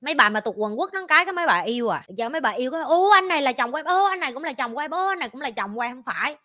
mấy bà mà tục quần quốc nó cái cái mấy bà yêu à giờ mấy bà yêu cái ô anh này là chồng quay em ô anh này cũng là chồng quay em ô anh này cũng là chồng quay không phải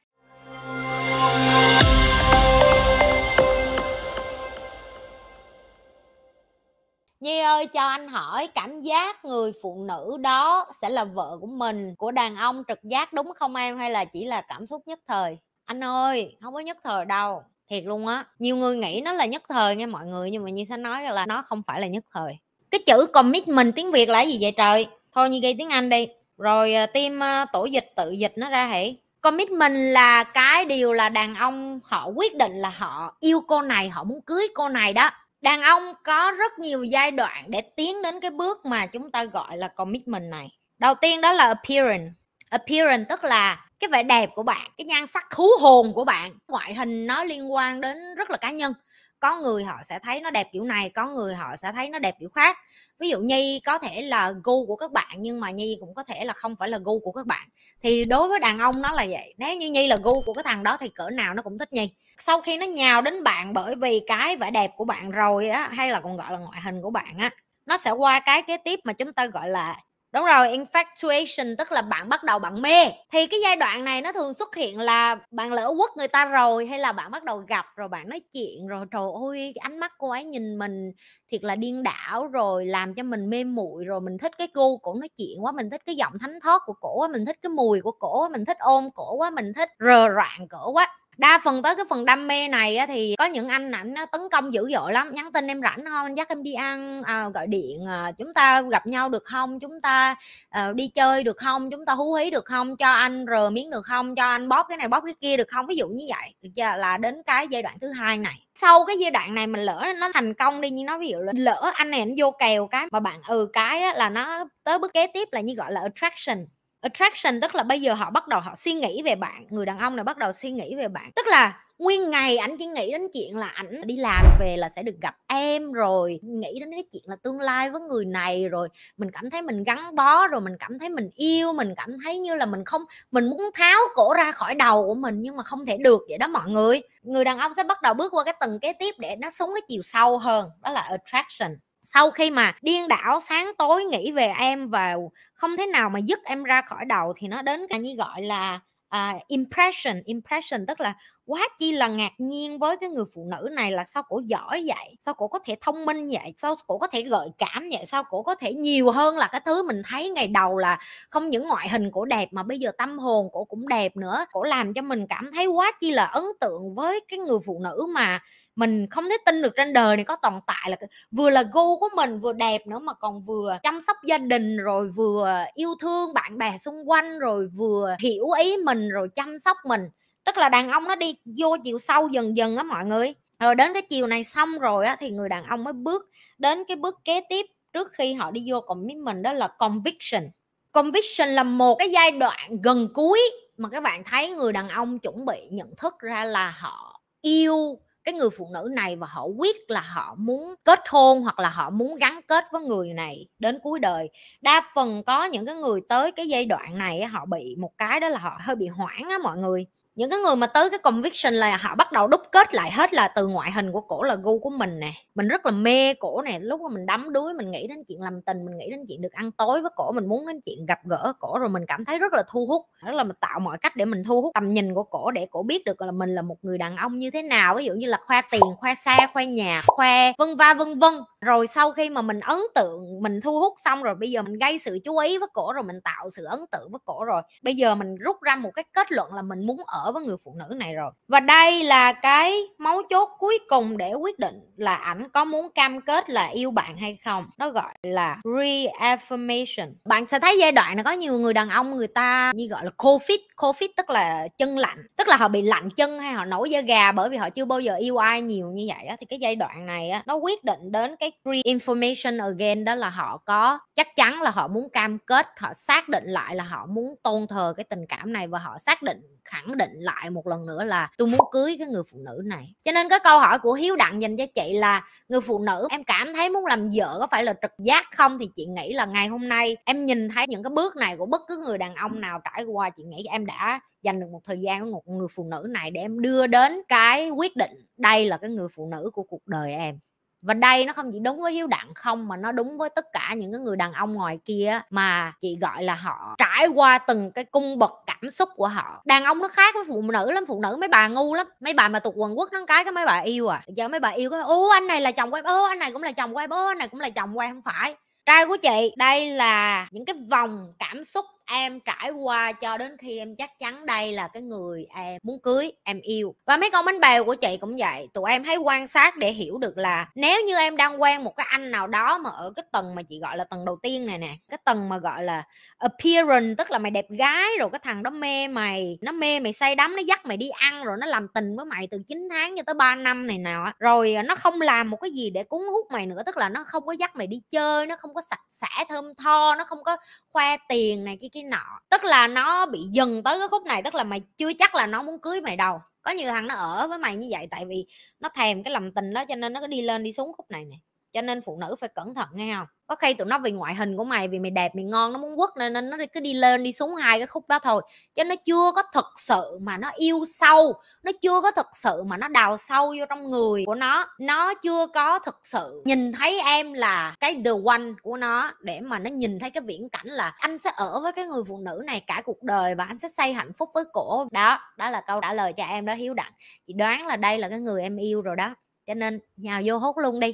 Nhi ơi cho anh hỏi cảm giác người phụ nữ đó sẽ là vợ của mình của đàn ông trực giác đúng không em hay là chỉ là cảm xúc nhất thời anh ơi không có nhất thời đâu thiệt luôn á nhiều người nghĩ nó là nhất thời nghe mọi người nhưng mà như sẽ nói là nó không phải là nhất thời cái chữ commitment tiếng việt là gì vậy trời thôi như ghi tiếng anh đi rồi à, tim à, tổ dịch tự dịch nó ra hãy commitment là cái điều là đàn ông họ quyết định là họ yêu cô này họ muốn cưới cô này đó đàn ông có rất nhiều giai đoạn để tiến đến cái bước mà chúng ta gọi là commitment này đầu tiên đó là appearance appearance tức là cái vẻ đẹp của bạn cái nhan sắc hú hồn của bạn ngoại hình nó liên quan đến rất là cá nhân có người họ sẽ thấy nó đẹp kiểu này có người họ sẽ thấy nó đẹp kiểu khác ví dụ nhi có thể là gu của các bạn nhưng mà nhi cũng có thể là không phải là gu của các bạn thì đối với đàn ông nó là vậy nếu như nhi là gu của cái thằng đó thì cỡ nào nó cũng thích nhi sau khi nó nhào đến bạn bởi vì cái vẻ đẹp của bạn rồi á hay là còn gọi là ngoại hình của bạn á nó sẽ qua cái kế tiếp mà chúng ta gọi là đúng rồi infatuation tức là bạn bắt đầu bạn mê thì cái giai đoạn này nó thường xuất hiện là bạn lỡ quất người ta rồi hay là bạn bắt đầu gặp rồi bạn nói chuyện rồi trời ơi ánh mắt cô ấy nhìn mình thiệt là điên đảo rồi làm cho mình mê muội rồi mình thích cái gu cổ nói chuyện quá mình thích cái giọng thánh thót của cổ quá mình thích cái mùi của cổ quá mình thích ôm cổ quá mình thích rờ rạng cổ quá đa phần tới cái phần đam mê này á, thì có những anh ảnh tấn công dữ dội lắm nhắn tin em rảnh không dắt em đi ăn à, gọi điện à, chúng ta gặp nhau được không chúng ta à, đi chơi được không chúng ta hú hí được không cho anh rờ miếng được không cho anh bóp cái này bóp cái kia được không ví dụ như vậy chưa? là đến cái giai đoạn thứ hai này sau cái giai đoạn này mình lỡ nó thành công đi nhưng nó ví dụ là lỡ anh này anh vô kèo cái mà bạn ừ cái á, là nó tới bước kế tiếp là như gọi là attraction attraction tức là bây giờ họ bắt đầu họ suy nghĩ về bạn người đàn ông này bắt đầu suy nghĩ về bạn tức là nguyên ngày ảnh chỉ nghĩ đến chuyện là ảnh đi làm về là sẽ được gặp em rồi nghĩ đến cái chuyện là tương lai với người này rồi mình cảm thấy mình gắn bó rồi mình cảm thấy mình yêu mình cảm thấy như là mình không mình muốn tháo cổ ra khỏi đầu của mình nhưng mà không thể được vậy đó mọi người người đàn ông sẽ bắt đầu bước qua cái tầng kế tiếp để nó xuống cái chiều sâu hơn đó là attraction sau khi mà điên đảo sáng tối nghĩ về em và không thế nào mà dứt em ra khỏi đầu thì nó đến cái như gọi là uh, impression impression tức là quá chi là ngạc nhiên với cái người phụ nữ này là sao cổ giỏi vậy sao cổ có thể thông minh vậy sao cổ có thể gợi cảm vậy sao cổ có thể nhiều hơn là cái thứ mình thấy ngày đầu là không những ngoại hình cổ đẹp mà bây giờ tâm hồn cổ cũng đẹp nữa cổ làm cho mình cảm thấy quá chi là ấn tượng với cái người phụ nữ mà mình không thể tin được trên đời này có tồn tại là vừa là gu của mình vừa đẹp nữa mà còn vừa chăm sóc gia đình rồi vừa yêu thương bạn bè xung quanh rồi vừa hiểu ý mình rồi chăm sóc mình tức là đàn ông nó đi vô chiều sâu dần dần á mọi người rồi ờ, đến cái chiều này xong rồi á thì người đàn ông mới bước đến cái bước kế tiếp trước khi họ đi vô mình đó là conviction conviction là một cái giai đoạn gần cuối mà các bạn thấy người đàn ông chuẩn bị nhận thức ra là họ yêu cái người phụ nữ này và họ quyết là họ muốn kết hôn hoặc là họ muốn gắn kết với người này đến cuối đời đa phần có những cái người tới cái giai đoạn này họ bị một cái đó là họ hơi bị hoảng á mọi người những cái người mà tới cái conviction là họ bắt đầu đúc kết lại hết là từ ngoại hình của cổ là gu của mình nè mình rất là mê cổ này lúc mà mình đắm đuối mình nghĩ đến chuyện làm tình mình nghĩ đến chuyện được ăn tối với cổ mình muốn đến chuyện gặp gỡ cổ rồi mình cảm thấy rất là thu hút đó là mình tạo mọi cách để mình thu hút tầm nhìn của cổ để cổ biết được là mình là một người đàn ông như thế nào ví dụ như là khoe tiền khoe xe khoe nhà khoe vân va vân vân rồi sau khi mà mình ấn tượng mình thu hút xong rồi bây giờ mình gây sự chú ý với cổ rồi mình tạo sự ấn tượng với cổ rồi bây giờ mình rút ra một cái kết luận là mình muốn ở ở với người phụ nữ này rồi và đây là cái mấu chốt cuối cùng để quyết định là ảnh có muốn cam kết là yêu bạn hay không nó gọi là reaffirmation bạn sẽ thấy giai đoạn là có nhiều người đàn ông người ta như gọi là covid covid tức là chân lạnh tức là họ bị lạnh chân hay họ nổi da gà bởi vì họ chưa bao giờ yêu ai nhiều như vậy á thì cái giai đoạn này nó quyết định đến cái reaffirmation again đó là họ có chắc chắn là họ muốn cam kết họ xác định lại là họ muốn tôn thờ cái tình cảm này và họ xác định khẳng định lại một lần nữa là tôi muốn cưới cái người phụ nữ này cho nên cái câu hỏi của hiếu đặng dành cho chị là người phụ nữ em cảm thấy muốn làm vợ có phải là trực giác không thì chị nghĩ là ngày hôm nay em nhìn thấy những cái bước này của bất cứ người đàn ông nào trải qua chị nghĩ em đã dành được một thời gian của một người phụ nữ này để em đưa đến cái quyết định đây là cái người phụ nữ của cuộc đời em và đây nó không chỉ đúng với hiếu đặng không mà nó đúng với tất cả những cái người đàn ông ngoài kia mà chị gọi là họ trải qua từng cái cung bậc cảm xúc của họ đàn ông nó khác với phụ nữ lắm phụ nữ mấy bà ngu lắm mấy bà mà tục quần quốc nó cái cái mấy bà yêu à giờ mấy bà yêu cái ô anh này là chồng của em ô anh này cũng là chồng của em ô anh này cũng là chồng của em không phải trai của chị đây là những cái vòng cảm xúc em trải qua cho đến khi em chắc chắn đây là cái người em muốn cưới em yêu và mấy con bánh bèo của chị cũng vậy tụi em hãy quan sát để hiểu được là nếu như em đang quen một cái anh nào đó mà ở cái tầng mà chị gọi là tầng đầu tiên này nè cái tầng mà gọi là appearance tức là mày đẹp gái rồi cái thằng đó mê mày nó mê mày say đắm nó dắt mày đi ăn rồi nó làm tình với mày từ 9 tháng cho tới 3 năm này nọ rồi à, nó không làm một cái gì để cuốn hút mày nữa tức là nó không có dắt mày đi chơi nó không có sạch sẽ thơm tho nó không có khoe tiền này cái cái nọ tức là nó bị dừng tới cái khúc này tức là mày chưa chắc là nó muốn cưới mày đâu có nhiều thằng nó ở với mày như vậy tại vì nó thèm cái lòng tình đó cho nên nó cứ đi lên đi xuống khúc này này cho nên phụ nữ phải cẩn thận nghe không có khi tụi nó vì ngoại hình của mày vì mày đẹp mày ngon nó muốn quất nên, nên nó cứ đi lên đi xuống hai cái khúc đó thôi chứ nó chưa có thực sự mà nó yêu sâu nó chưa có thực sự mà nó đào sâu vô trong người của nó nó chưa có thực sự nhìn thấy em là cái the one của nó để mà nó nhìn thấy cái viễn cảnh là anh sẽ ở với cái người phụ nữ này cả cuộc đời và anh sẽ xây hạnh phúc với cổ đó đó là câu trả lời cho em đó hiếu đặng chị đoán là đây là cái người em yêu rồi đó cho nên nhào vô hốt luôn đi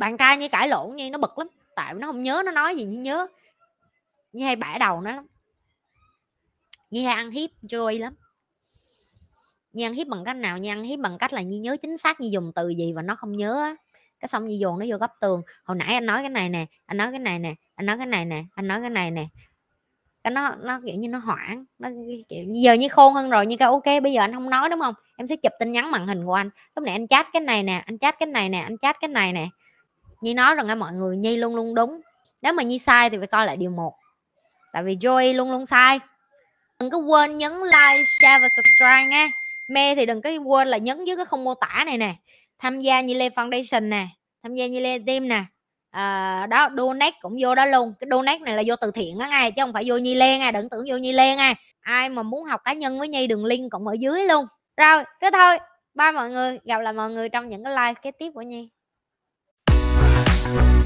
bạn trai như cãi lộn như nó bực lắm tại nó không nhớ nó nói gì như nhớ như hay bẻ đầu nó lắm như hay ăn hiếp joy lắm như ăn hiếp bằng cách nào như ăn hiếp bằng cách là như nhớ chính xác như dùng từ gì và nó không nhớ á cái xong như dồn nó vô góc tường hồi nãy anh nói cái này nè anh nói cái này nè anh nói cái này nè anh nói cái này nè cái nó nó kiểu như nó hoảng nó kiểu giờ như khôn hơn rồi như cái ok bây giờ anh không nói đúng không em sẽ chụp tin nhắn màn hình của anh lúc nãy anh chat cái này nè anh chat cái này nè anh chat cái này nè nhi nói rằng á mọi người nhi luôn luôn đúng nếu mà nhi sai thì phải coi lại điều một tại vì joy luôn luôn sai đừng có quên nhấn like share và subscribe nghe mê thì đừng có quên là nhấn dưới cái không mô tả này nè tham gia như lê foundation nè tham gia như lê team nè à, đó donate cũng vô đó luôn cái donate này là vô từ thiện á ngay chứ không phải vô nhi lê ngay đừng tưởng vô nhi lê ngay ai mà muốn học cá nhân với nhi đường link cũng ở dưới luôn rồi thế thôi ba mọi người gặp lại mọi người trong những cái like kế tiếp của nhi you